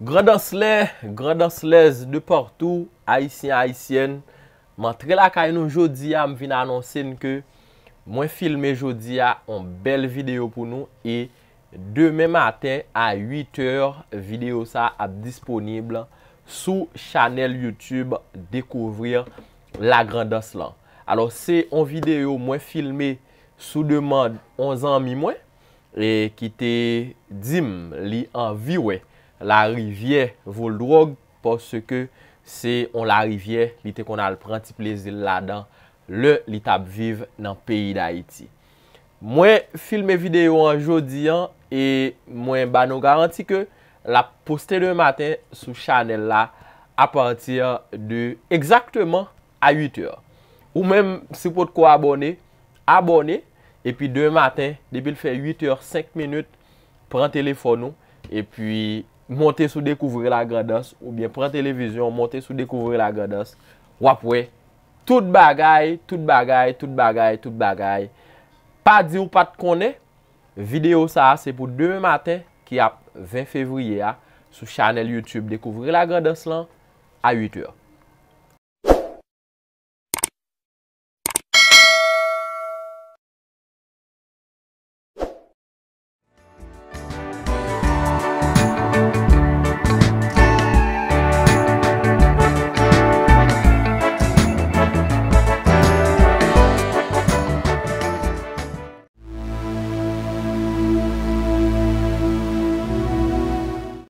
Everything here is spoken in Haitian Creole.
Grandos le, grandos lez de portou, ayisyen, ayisyen. Man tre la kay nou jodi ya m vina anonsen ke mwen filme jodi ya on bel video pou nou e deme maten a 8 or video sa ap disponible sou chanel Youtube Dekouvrir la Grandos lan. Alors se on video mwen filme sou demand 11 an mi mwen e ki te dim li an vi wey. la rivye voul drog pos se ke se on la rivye li te kon al pranti pleze la dan le li tap vive nan peyi da iti. Mwen filme video anjou diyan e mwen ba nou garanti ke la poste de maten sou chanel la apantir de ekzaktman a 8h. Ou menm se pot ko abone, abone, e pi de maten debil fe 8h 5 minute pran telefon nou, e pi montè sou Dekouvri la Gredos, ou bien pren televizyon, montè sou Dekouvri la Gredos, wapwe, tout bagay, tout bagay, tout bagay, tout bagay, pa di ou pat konè, videyo sa, se pou demè matè, ki ap 20 fevriyè, sou chanel YouTube Dekouvri la Gredos lan, a 8 ou.